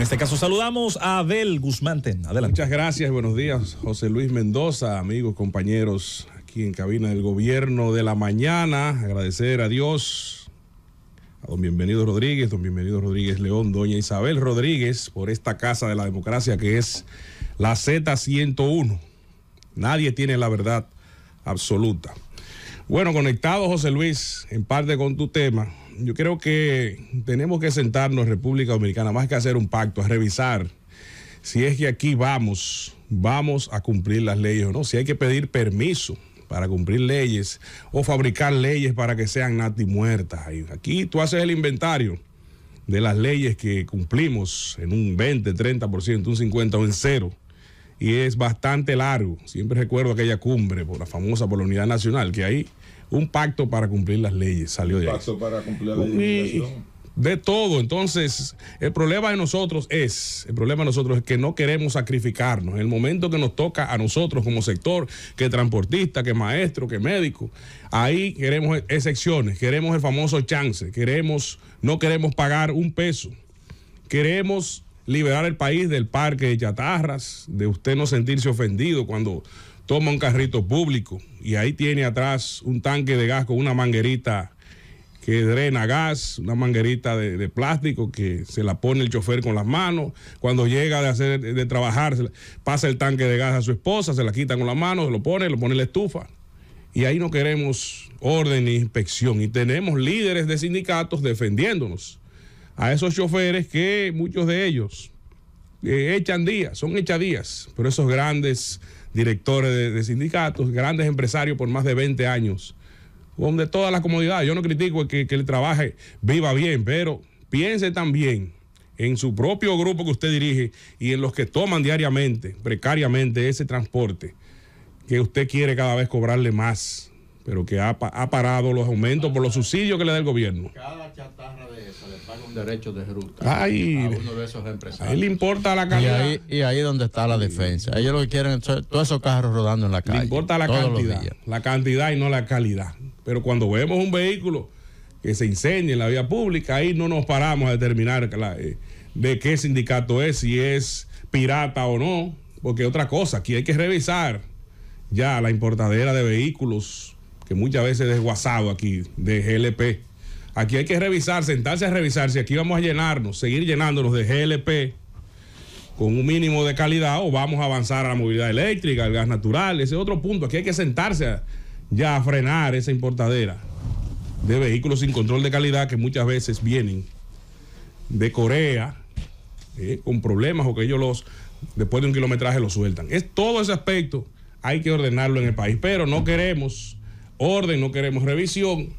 En este caso saludamos a Abel Guzmán Ten. Adelante. Muchas gracias, buenos días, José Luis Mendoza, amigos, compañeros, aquí en cabina del gobierno de la mañana. Agradecer a Dios, a don Bienvenido Rodríguez, don Bienvenido Rodríguez León, doña Isabel Rodríguez, por esta casa de la democracia que es la Z101. Nadie tiene la verdad absoluta. Bueno, conectado José Luis, en parte con tu tema, yo creo que tenemos que sentarnos, en República Dominicana, más que hacer un pacto, a revisar si es que aquí vamos, vamos a cumplir las leyes o no, si hay que pedir permiso para cumplir leyes o fabricar leyes para que sean nati muertas. Aquí tú haces el inventario de las leyes que cumplimos en un 20, 30%, un 50 o en cero. Y es bastante largo. Siempre recuerdo aquella cumbre, por la famosa por la Unidad Nacional, que ahí un pacto para cumplir las leyes, salió de ahí. pacto para cumplir las leyes De todo, entonces el problema de nosotros es, el problema de nosotros es que no queremos sacrificarnos. En el momento que nos toca a nosotros como sector, que transportista, que maestro, que médico, ahí queremos excepciones, queremos el famoso chance, queremos, no queremos pagar un peso, queremos liberar el país del parque de chatarras, de usted no sentirse ofendido cuando toma un carrito público y ahí tiene atrás un tanque de gas con una manguerita que drena gas, una manguerita de, plástico que se la pone el chofer con las manos. Cuando llega de hacer de trabajar, pasa el tanque de gas a su esposa, se la quita con las manos, se lo pone, lo pone en la estufa. Y ahí no queremos orden ni inspección. Y tenemos líderes de sindicatos defendiéndonos a esos choferes que muchos de ellos eh, echan días, son echadías, pero esos grandes directores de, sindicatos, grandes empresarios por más de 20 años, donde todas las comodidades, yo no critico que, que el trabaje viva bien, pero piense también en su propio grupo que usted dirige y en los que toman diariamente, precariamente, ese transporte que usted quiere cada vez cobrarle más pero que ha, parado los aumentos por los subsidios que le da el gobierno. Cada chatarra de esa le paga un derecho de ruta a uno de esos empresarios. Ahí le importa la calidad. Y ahí, y donde está la defensa. Ellos lo que quieren es todos esos carros rodando en la calle. Le importa la cantidad. La cantidad y no la calidad. Pero cuando vemos un vehículo que se incendia en la vía pública, ahí no nos paramos a determinar eh, de qué sindicato es, si es pirata o no. Porque otra cosa, aquí hay que revisar ya la importadera de vehículos que muchas veces es aquí, de GLP. Aquí hay que revisar, sentarse a revisar si aquí vamos a llenarnos, seguir llenándonos de GLP con un mínimo de calidad o vamos a avanzar a la movilidad eléctrica, ...al gas natural, ese es otro punto. Aquí hay que sentarse ya a frenar esa importadera de vehículos sin control de calidad que muchas veces vienen de Corea eh, con problemas o que ellos los, después de un kilometraje, los sueltan. Es todo ese aspecto, hay que ordenarlo en el país, pero no queremos orden, no queremos revisión.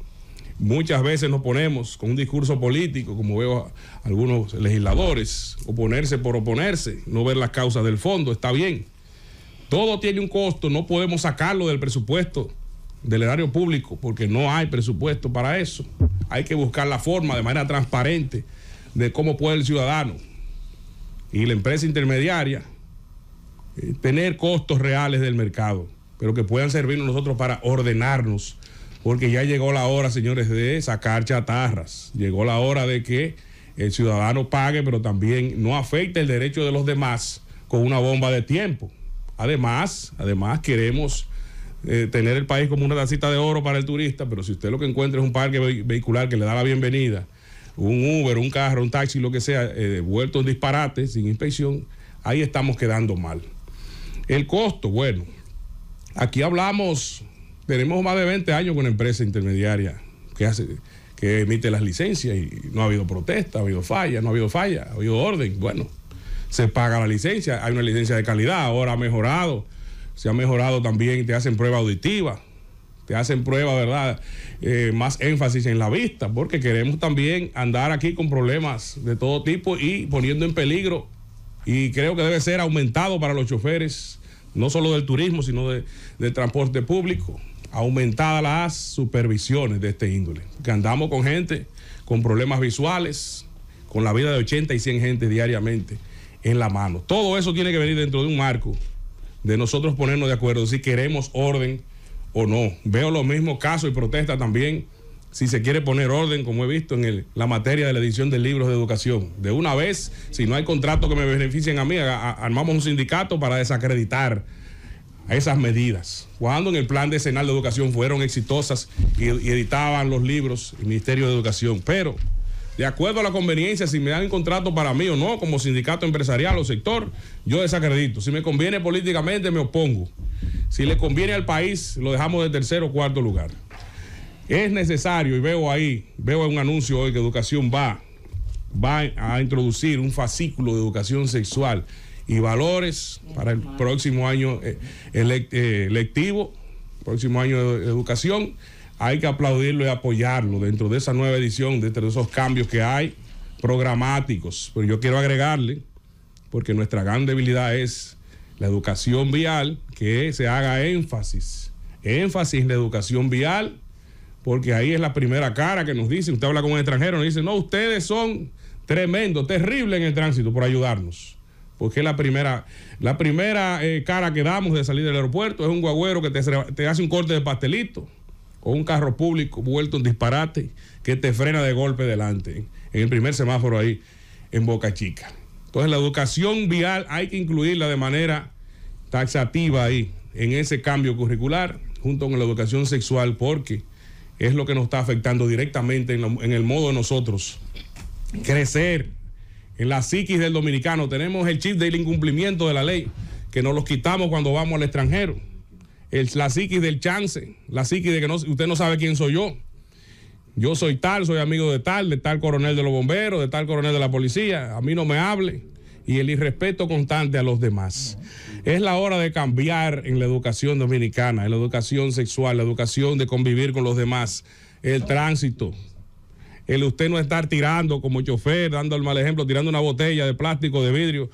Muchas veces nos ponemos con un discurso político, como veo algunos legisladores, oponerse por oponerse, no ver las causas del fondo, está bien. Todo tiene un costo, no podemos sacarlo del presupuesto del erario público, porque no hay presupuesto para eso. Hay que buscar la forma de manera transparente de cómo puede el ciudadano y la empresa intermediaria eh, tener costos reales del mercado pero que puedan servirnos nosotros para ordenarnos, porque ya llegó la hora, señores, de sacar chatarras, llegó la hora de que el ciudadano pague, pero también no afecte el derecho de los demás con una bomba de tiempo. Además, además queremos eh, tener el país como una tacita de oro para el turista, pero si usted lo que encuentra es un parque vehicular que le da la bienvenida, un Uber, un carro, un taxi, lo que sea, eh, vuelto en disparate, sin inspección, ahí estamos quedando mal. El costo, bueno, Aquí hablamos, tenemos más de 20 años con una empresa intermediaria que hace que emite las licencias y no ha habido protesta, ha habido falla, no ha habido falla, ha habido orden. Bueno, se paga la licencia, hay una licencia de calidad, ahora ha mejorado, se ha mejorado también, te hacen prueba auditiva, te hacen prueba, ¿verdad? Eh, más énfasis en la vista, porque queremos también andar aquí con problemas de todo tipo y poniendo en peligro, y creo que debe ser aumentado para los choferes no solo del turismo, sino de, del transporte público, aumentada las supervisiones de este índole. Que andamos con gente con problemas visuales, con la vida de 80 y 100 gente diariamente en la mano. Todo eso tiene que venir dentro de un marco de nosotros ponernos de acuerdo si queremos orden o no. Veo los mismos casos y protestas también si se quiere poner orden, como he visto en la materia de la edición de libros de educación. De una vez, si no hay contrato que me beneficien a mí, armamos un sindicato para desacreditar esas medidas. Cuando en el plan decenal de educación fueron exitosas y, editaban los libros el Ministerio de Educación, pero de acuerdo a la conveniencia, si me dan un contrato para mí o no, como sindicato empresarial o sector, yo desacredito. Si me conviene políticamente, me opongo. Si le conviene al país, lo dejamos de tercer o cuarto lugar. Es necesario, y veo ahí, veo un anuncio hoy que educación va, va a introducir un fascículo de educación sexual y valores para el próximo año eh, eh, electivo, próximo año de educación. Hay que aplaudirlo y apoyarlo dentro de esa nueva edición, dentro de esos cambios que hay programáticos. Pero yo quiero agregarle, porque nuestra gran debilidad es la educación vial, que se haga énfasis, énfasis en la educación vial porque ahí es la primera cara que nos dice... usted habla con un extranjero, nos dice, no, ustedes son tremendos, terribles en el tránsito por ayudarnos. Porque la primera, la primera eh, cara que damos de salir del aeropuerto es un guagüero que te, te, hace un corte de pastelito o un carro público vuelto un disparate que te frena de golpe delante en el primer semáforo ahí en Boca Chica. Entonces la educación vial hay que incluirla de manera taxativa ahí en ese cambio curricular junto con la educación sexual porque es lo que nos está afectando directamente en, el modo de nosotros crecer en la psiquis del dominicano. Tenemos el chip del incumplimiento de la ley, que nos los quitamos cuando vamos al extranjero. la psiquis del chance, la psiquis de que no, usted no sabe quién soy yo. Yo soy tal, soy amigo de tal, de tal coronel de los bomberos, de tal coronel de la policía. A mí no me hable y el irrespeto constante a los demás. Es la hora de cambiar en la educación dominicana, en la educación sexual, la educación de convivir con los demás, el tránsito, el usted no estar tirando como chofer, dando el mal ejemplo, tirando una botella de plástico, de vidrio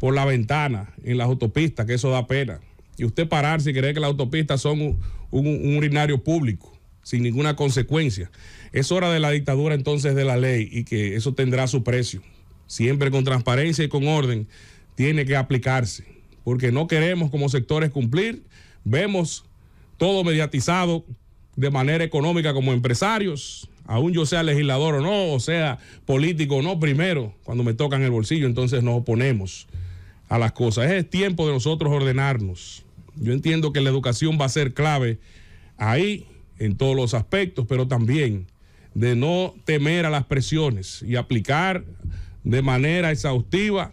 por la ventana en las autopistas, que eso da pena. Y usted parar y creer que las autopistas son un urinario público sin ninguna consecuencia. Es hora de la dictadura entonces de la ley y que eso tendrá su precio siempre con transparencia y con orden, tiene que aplicarse, porque no queremos como sectores cumplir, vemos todo mediatizado de manera económica como empresarios, aún yo sea legislador o no, o sea político o no, primero, cuando me tocan el bolsillo, entonces nos oponemos a las cosas. Es tiempo de nosotros ordenarnos. Yo entiendo que la educación va a ser clave ahí, en todos los aspectos, pero también de no temer a las presiones y aplicar de manera exhaustiva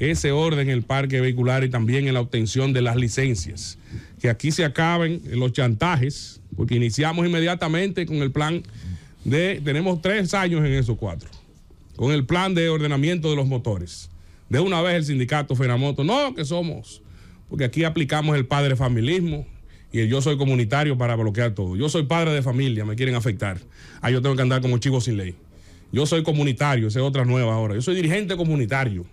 ese orden en el parque vehicular y también en la obtención de las licencias. Que aquí se acaben los chantajes, porque iniciamos inmediatamente con el plan de, tenemos tres años en esos cuatro, con el plan de ordenamiento de los motores. De una vez el sindicato Fenamoto, no, que somos, porque aquí aplicamos el padre familismo, y el yo soy comunitario para bloquear todo. Yo soy padre de familia, me quieren afectar. Ahí yo tengo que andar como chivo sin ley. Yo soy comunitario, esa es otra nueva ahora. Yo soy dirigente comunitario.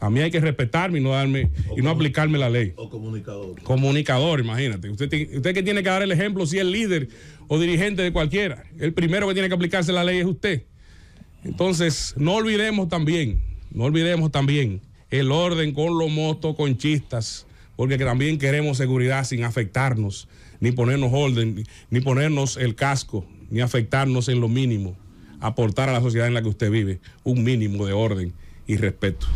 A mí hay que respetarme y no darme y no aplicarme la ley. O comunicador. Comunicador, imagínate. Usted, usted que tiene que dar el ejemplo si es líder o dirigente de cualquiera. El primero que tiene que aplicarse la ley es usted. Entonces, no olvidemos también, no olvidemos también el orden con los motos, con chistas... porque también queremos seguridad sin afectarnos, ni ponernos orden, ni ponernos el casco, ni afectarnos en lo mínimo aportar a la sociedad en la que usted vive un mínimo de orden y respeto.